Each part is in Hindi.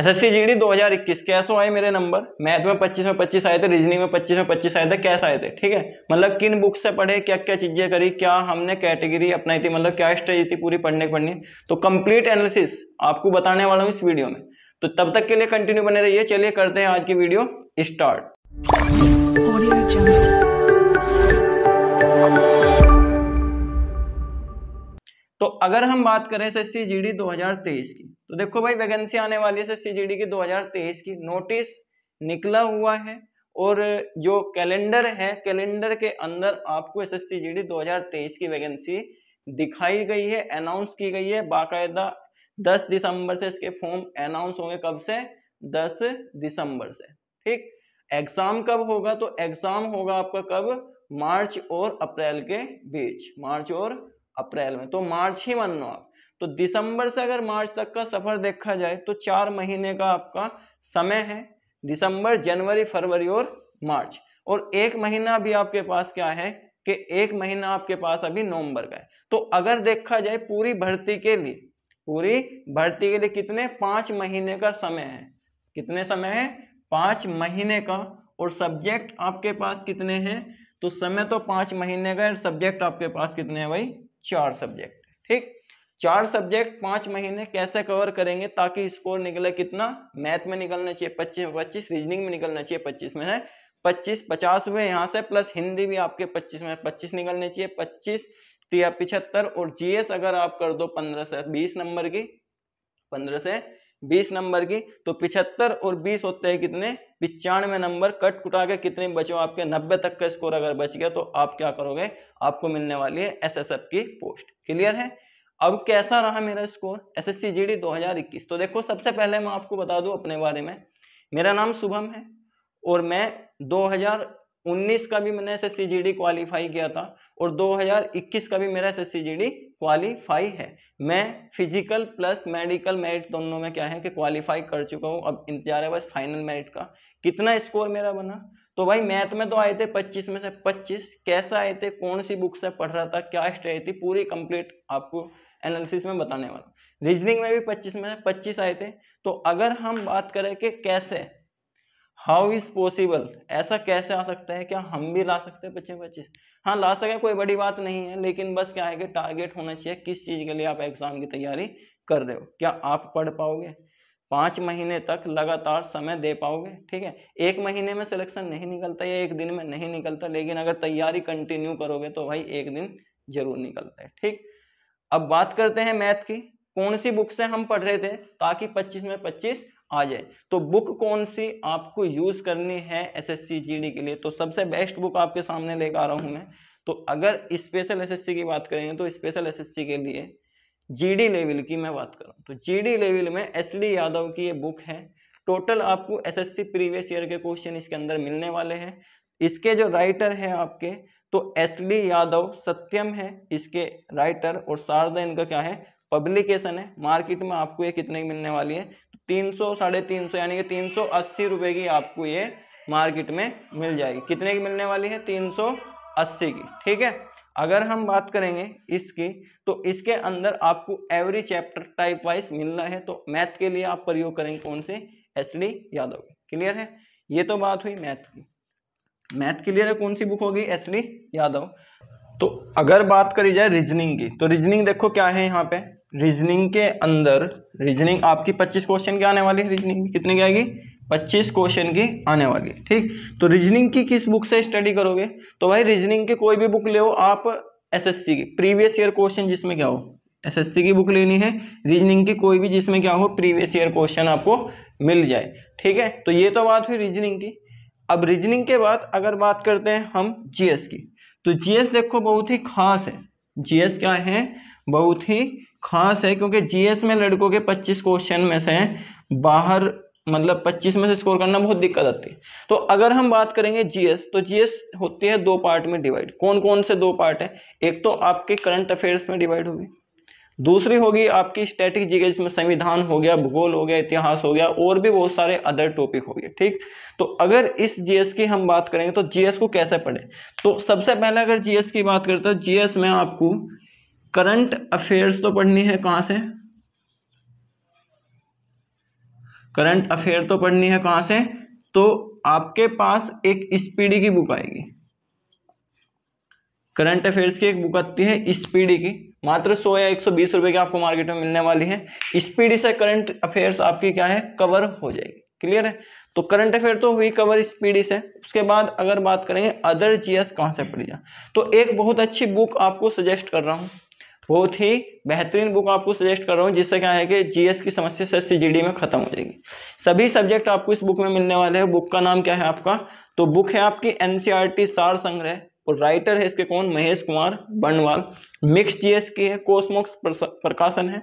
S S C G D दो हज़ार इक्कीस कैसो आए मेरे नंबर मैथ में पच्चीस में पच्चीस आए थे रीजनिंग में पच्चीस में पच्चीस आए थे कैसे आए थे ठीक है मतलब किन बुक से पढ़े क्या क्या चीज़ें करी क्या हमने कैटेगरी अपनाई थी मतलब क्या स्ट्रेजी थी पूरी पढ़ने पढ़नी तो कंप्लीट एनालिसिस आपको बताने वाला हूँ इस वीडियो में तो तब तक के लिए कंटिन्यू बने रहिए चलिए करते हैं आज की वीडियो स्टार्ट अगर हम बात करें एस एस सी की तो देखो भाई वैकेंसी आने वाली है एस एस सी की दो की नोटिस निकला हुआ है और जो कैलेंडर है कैलेंडर के अंदर आपको एस एस सी की वैकेंसी दिखाई गई है अनाउंस की गई है बाकायदा 10 दिसंबर से इसके फॉर्म अनाउंस होंगे कब से 10 दिसंबर से ठीक एग्जाम कब होगा तो एग्जाम होगा आपका कब मार्च और अप्रैल के बीच मार्च और अप्रैल में तो मार्च ही मान लो आप तो दिसंबर से अगर मार्च तक का सफर देखा जाए तो चार महीने का आपका समय है दिसंबर जनवरी फरवरी और मार्च और एक महीना भी आपके पास क्या है कि एक महीना आपके पास अभी नवंबर का है तो अगर देखा जाए पूरी भर्ती के लिए पूरी भर्ती के लिए कितने पांच महीने का समय है कितने समय है पांच महीने का और सब्जेक्ट आपके पास कितने हैं तो समय तो पांच महीने का सब्जेक्ट आपके पास कितने हैं भाई चार सब्जेक्ट ठीक चार सब्जेक्ट पांच महीने कैसे कवर करेंगे ताकि स्कोर निकले कितना मैथ में निकलना चाहिए पच्चीस पच्चीस रीजनिंग में निकलना चाहिए पच्चीस में है पच्चीस पचास हुए यहाँ से प्लस हिंदी भी आपके पच्चीस में पच्चीस निकलने चाहिए पच्चीस पिछहत्तर और जीएस अगर आप कर दो पंद्रह से बीस नंबर की पंद्रह से बीस नंबर की तो पिछहत्तर और बीस होते हैं कितने पिचानवे नंबर कट कुटा के कितने बचे हो आपके नब्बे तक का स्कोर अगर बच गया तो आप क्या करोगे आपको मिलने वाली है एसएसएफ की पोस्ट क्लियर है अब कैसा रहा मेरा स्कोर एसएससी जीडी 2021 तो देखो सबसे पहले मैं आपको बता दूं अपने बारे में मेरा नाम शुभम है और मैं 2000 उन्नीस का भी मैंने एस एस क्वालिफाई किया था और 2021 का भी मेरा एस एस क्वालिफाई है मैं फिजिकल प्लस मेडिकल मेरिट दोनों में क्या है कि क्वालिफाई कर चुका हूँ अब इंतजार है बस फाइनल मेरिट का कितना स्कोर मेरा बना तो भाई मैथ में तो आए थे 25 में से 25 कैसा आए थे कौन सी बुक से पढ़ रहा था क्या थी पूरी कंप्लीट आपको एनालिसिस में बताने वाला रीजनिंग में भी 25 में से 25 आए थे तो अगर हम बात करें कि कैसे हाउ इज पॉसिबल ऐसा कैसे आ सकता है क्या हम भी ला सकते हैं पच्चीस पच्चीस हाँ ला सके कोई बड़ी बात नहीं है लेकिन बस क्या है कि टारगेट होना चाहिए किस चीज़ के लिए आप एग्जाम की तैयारी कर रहे हो क्या आप पढ़ पाओगे पाँच महीने तक लगातार समय दे पाओगे ठीक है एक महीने में सिलेक्शन नहीं निकलता या एक दिन में नहीं निकलता लेकिन अगर तैयारी कंटिन्यू करोगे तो भाई एक दिन जरूर निकलता है ठीक अब बात करते हैं मैथ की कौन सी बुक से हम पढ़ रहे थे ताकि 25 में पच्चीस आ जाए तो बुक कौन सी आपको यूज़ करनी है एसएससी जीडी के लिए तो सबसे बेस्ट बुक आपके सामने लेकर आ रहा हूँ मैं तो अगर स्पेशल एसएससी की बात करेंगे तो स्पेशल एसएससी के लिए जीडी लेवल की मैं बात करूँ तो जीडी लेवल में एस यादव की ये बुक है टोटल आपको एसएससी प्रीवियस ईयर के क्वेश्चन इसके अंदर मिलने वाले हैं इसके जो राइटर हैं आपके तो एस यादव सत्यम है इसके राइटर और शारदा इनका क्या है पब्लिकेशन है मार्केट में आपको ये कितने की मिलने वाली है तीन सौ साढ़े तीन सौ यानी कि तीन सौ अस्सी रुपये की आपको ये मार्केट में मिल जाएगी कितने की मिलने वाली है तीन सौ अस्सी की ठीक है अगर हम बात करेंगे इसकी तो इसके अंदर आपको एवरी चैप्टर टाइप वाइज मिलना है तो मैथ के लिए आप प्रयोग करेंगे कौन से एस डी यादव क्लियर है ये तो बात हुई मैथ की मैथ क्लियर है कौन सी बुक होगी एस डी यादव तो अगर बात करी जाए रीजनिंग की तो रीजनिंग देखो क्या है यहाँ पे रीजनिंग के अंदर रीजनिंग आपकी 25 क्वेश्चन की आने वाली है रीजनिंग कितने की आएगी 25 क्वेश्चन की आने वाली है ठीक तो रीजनिंग की किस बुक से स्टडी करोगे तो भाई रीजनिंग की कोई भी बुक ले हो आप एसएससी की प्रीवियस ईयर क्वेश्चन जिसमें क्या हो एसएससी की बुक लेनी है रीजनिंग की कोई भी जिसमें क्या हो प्रीवियस ईयर क्वेश्चन आपको मिल जाए ठीक है तो ये तो बात हुई रीजनिंग की अब रीजनिंग के बाद अगर बात करते हैं हम जीएस की तो जीएस देखो बहुत ही खास है जीएस क्या है बहुत ही खास है क्योंकि जीएस में लड़कों के 25 क्वेश्चन में से बाहर मतलब 25 में से स्कोर करना बहुत दिक्कत आती है तो अगर हम बात करेंगे जीएस तो जीएस होती है दो पार्ट में डिवाइड कौन कौन से दो पार्ट है एक तो आपके करंट अफेयर्स में डिवाइड होगी दूसरी होगी आपकी स्टैटिक जीके जिसमें संविधान हो गया भूगोल हो गया इतिहास हो गया और भी बहुत सारे अदर टॉपिक हो गए ठीक तो अगर इस जीएस की हम बात करेंगे तो जीएस को कैसे पढ़े तो सबसे पहले अगर जीएस की बात करें तो जीएस में आपको करंट अफेयर्स तो पढ़नी है कहाँ से करंट अफेयर तो पढ़नी है कहाँ से तो आपके पास एक स्पीडी की बुक आएगी करंट अफेयर्स की एक बुक आती है स्पीडी की मात्र 100 या 120 रुपए की आपको मार्केट में मिलने वाली है स्पीड से करंट अफेयर्स आपकी क्या है कवर हो जाएगी क्लियर है तो करंट अफेयर तो हुई कवर स्पीड से उसके बाद अगर बात करेंगे अदर जीएस कहाँ से तो एक बहुत अच्छी बुक आपको सजेस्ट कर रहा हूँ बहुत ही बेहतरीन बुक आपको सजेस्ट कर रहा हूँ जिससे क्या है कि जीएस की समस्या से सीजीडी में खत्म हो जाएगी सभी सब्जेक्ट आपको इस बुक में मिलने वाले हैं बुक का नाम क्या है आपका तो बुक है आपकी एनसीईआरटी e सार संग्रह और राइटर है इसके कौन महेश कुमार बनवाल मिक्स जीएस की है कोसमोक्स प्रकाशन है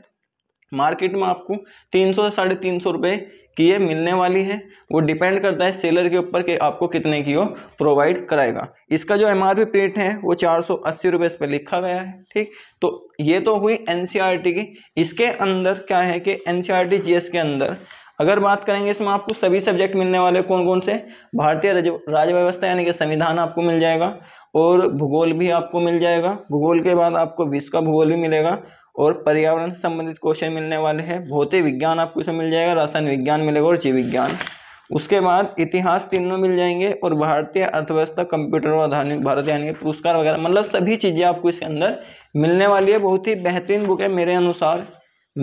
मार्केट में आपको तीन सौ साढ़े तीन सौ रुपये की ये मिलने वाली है वो डिपेंड करता है सेलर के ऊपर कि आपको कितने की वो प्रोवाइड कराएगा इसका जो एमआरपी आर है वो चार सौ अस्सी रुपये इस पर लिखा गया है ठीक तो ये तो हुई एन e की इसके अंदर क्या है कि एन सी e के अंदर अगर बात करेंगे इसमें आपको सभी सब्जेक्ट मिलने वाले कौन कौन से भारतीय राज्य व्यवस्था यानी कि संविधान आपको मिल जाएगा और भूगोल भी आपको मिल जाएगा भूगोल के बाद आपको विश्व का भूगोल भी मिलेगा और पर्यावरण से संबंधित क्वेश्चन मिलने वाले हैं भौतिक विज्ञान आपको इसमें मिल जाएगा रसायन विज्ञान मिलेगा और जीव विज्ञान उसके बाद इतिहास तीनों मिल जाएंगे और भारतीय अर्थव्यवस्था कंप्यूटर और आधानिक भारत यानी पुरस्कार वगैरह मतलब सभी चीज़ें आपको इसके अंदर मिलने वाली है बहुत ही बेहतरीन बुक है मेरे अनुसार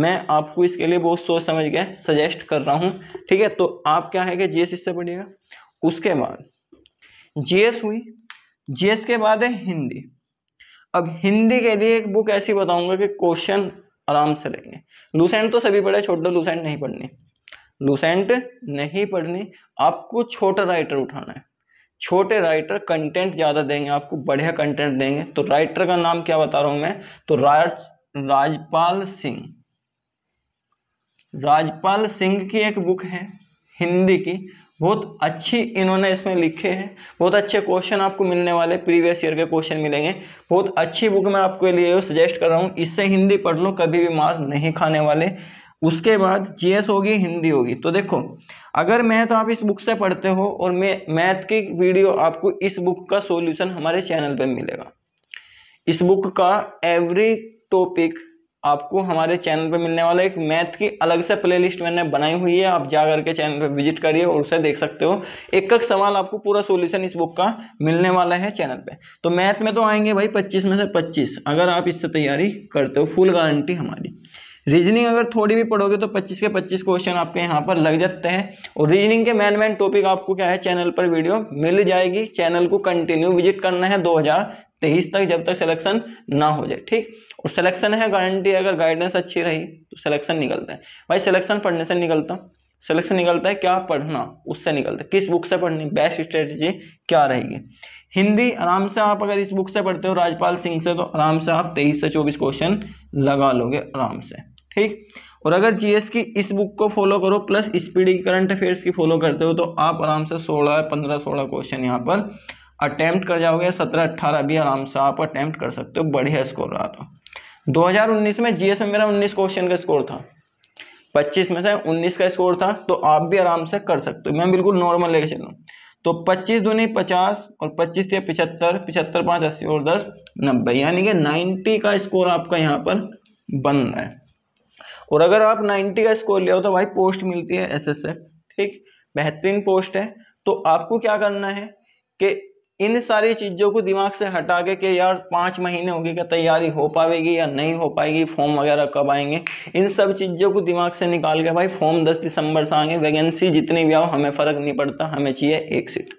मैं आपको इसके लिए बहुत सोच समझ के सजेस्ट कर रहा हूँ ठीक है तो आप क्या है कि जी एस इससे e पढ़िएगा उसके बाद जी एस हुई जीएस के बाद है हिंदी अब हिंदी के लिए एक बुक ऐसी बताऊंगा कि क्वेश्चन आराम से लेंगे लूसेंट तो सभी पढ़े छोटा लूसेंट नहीं पढ़नी लूसेंट नहीं पढ़नी आपको छोटा राइटर उठाना है छोटे राइटर कंटेंट ज़्यादा देंगे आपको बढ़िया कंटेंट देंगे तो राइटर का नाम क्या बता रहा हूँ मैं तो राज राजपाल सिंह राजपाल सिंह की एक बुक है हिंदी की बहुत अच्छी इन्होंने इसमें लिखे हैं बहुत अच्छे क्वेश्चन आपको मिलने वाले प्रीवियस ईयर के क्वेश्चन मिलेंगे बहुत अच्छी बुक मैं आपके लिए सजेस्ट कर रहा हूँ इससे हिंदी पढ़ लो कभी भी मार नहीं खाने वाले उसके बाद जीएस होगी हिंदी होगी तो देखो अगर मैथ आप इस बुक से पढ़ते हो और मैं मैथ की वीडियो आपको इस बुक का सोल्यूशन हमारे चैनल पर मिलेगा इस बुक का एवरी टॉपिक आपको हमारे चैनल पे मिलने वाला एक मैथ की अलग से प्लेलिस्ट मैंने बनाई हुई है आप जाकर के चैनल पे विजिट करिए और उसे देख सकते हो एक एक सवाल आपको पूरा सॉल्यूशन इस बुक का मिलने वाला है चैनल पे तो मैथ में तो आएंगे भाई 25 में से 25 अगर आप इससे तैयारी करते हो फुल गारंटी हमारी रीजनिंग अगर थोड़ी भी पढ़ोगे तो 25 के 25 क्वेश्चन आपके यहाँ पर लग जाते हैं और रीजनिंग के मेन मेन टॉपिक आपको क्या है चैनल पर वीडियो मिल जाएगी चैनल को कंटिन्यू विजिट करना है 2000 तेईस तो तक जब तक सिलेक्शन ना हो जाए ठीक और सिलेक्शन है गारंटी अगर गाइडेंस अच्छी रही तो सिलेक्शन निकलता है भाई सिलेक्शन पढ़ने से निकलता सिलेक्शन निकलता है क्या पढ़ना उससे निकलता है किस बुक से पढ़नी बेस्ट स्ट्रेटजी क्या रहेगी हिंदी आराम से आप अगर इस बुक से पढ़ते हो राजपाल सिंह से तो आराम से आप तेईस से चौबीस क्वेश्चन लगा लोगे आराम से ठीक और अगर जीएस की इस बुक को फॉलो करो प्लस स्पीडी करंट अफेयर्स की फॉलो करते हो तो आप आराम से सोलह पंद्रह सोलह क्वेश्चन यहाँ पर अटैम्प्ट कर जाओगे सत्रह अट्ठारह भी आराम से आप अटैम्प्ट कर सकते हो बढ़िया स्कोर रहा था 2019 में जीएस में मेरा 19 क्वेश्चन का स्कोर था 25 में से 19 का स्कोर था तो आप भी आराम से कर सकते हो मैं बिल्कुल नॉर्मल लेके चल रहा हूँ तो 25 दूनी 50 और 25 थे 75 75 पाँच अस्सी और 10 नब्बे यानी कि 90 का स्कोर आपका यहाँ पर बन रहा है और अगर आप 90 का स्कोर लिया हो तो भाई पोस्ट मिलती है एस ठीक बेहतरीन पोस्ट है तो आपको क्या करना है कि इन सारी चीज़ों को दिमाग से हटा के कि यार पाँच महीने होगी क्या तैयारी हो पाएगी या नहीं हो पाएगी फॉर्म वगैरह कब आएंगे इन सब चीज़ों को दिमाग से निकाल के भाई फॉर्म दस दिसंबर से आएंगे वैकेंसी जितनी भी आओ हमें फ़र्क नहीं पड़ता हमें चाहिए एक सीट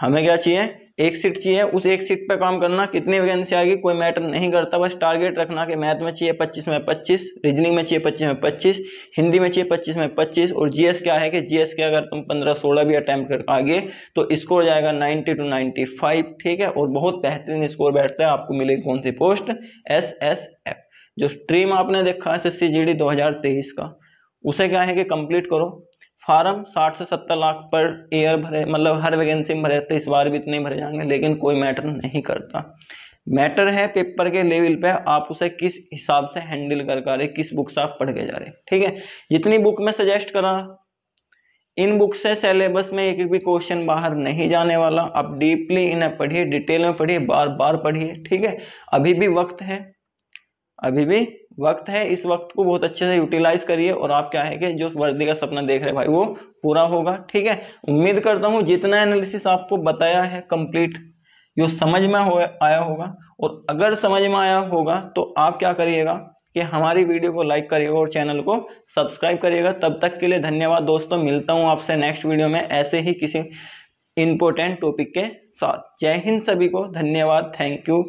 हमें क्या चाहिए एक सीट चाहिए उस एक सीट पर काम करना कितनी वैकेंसी आएगी कोई मैटर नहीं करता बस टारगेट रखना कि मैथ में चाहिए पच्चीस में पच्चीस रीजनिंग में चाहिए पच्चीस में पच्चीस हिंदी में चाहिए पच्चीस में पच्चीस और जीएस क्या है कि जीएस के अगर तुम पंद्रह सोलह भी अटैम्प्ट कर आगे तो स्कोर जाएगा नाइन्टी टू नाइन्टी फाइव ठीक है और बहुत बेहतरीन स्कोर बैठता है आपको मिलेगी कौन सी पोस्ट एस एस एफ जो स्ट्रीम आपने देखा S S C G D दो हजार तेईस का उसे क्या है कि कंप्लीट करो फार्म 60 से 70 लाख पर ईयर भरे मतलब हर वैकेंसी में भरे तो इस बार भी इतने भरे जाएंगे लेकिन कोई मैटर नहीं करता मैटर है पेपर के लेवल पे आप उसे किस हिसाब से हैंडल कर पा रहे किस बुक से आप पढ़ के जा रहे ठीक है जितनी बुक में सजेस्ट करा इन बुक से सिलेबस में एक भी क्वेश्चन बाहर नहीं जाने वाला आप डीपली इन्हें पढ़िए डिटेल में पढ़िए बार बार पढ़िए ठीक है अभी भी वक्त है अभी भी वक्त है इस वक्त को बहुत अच्छे से यूटिलाइज करिए और आप क्या है कि जो वर्दी का सपना देख रहे हैं भाई वो पूरा होगा ठीक है उम्मीद करता हूँ जितना एनालिसिस आपको बताया है कंप्लीट जो समझ में हो आया होगा और अगर समझ में आया होगा तो आप क्या करिएगा कि हमारी वीडियो को लाइक करिएगा और चैनल को सब्सक्राइब करिएगा तब तक के लिए धन्यवाद दोस्तों मिलता हूँ आपसे नेक्स्ट वीडियो में ऐसे ही किसी इंपॉर्टेंट टॉपिक के साथ जय हिंद सभी को धन्यवाद थैंक यू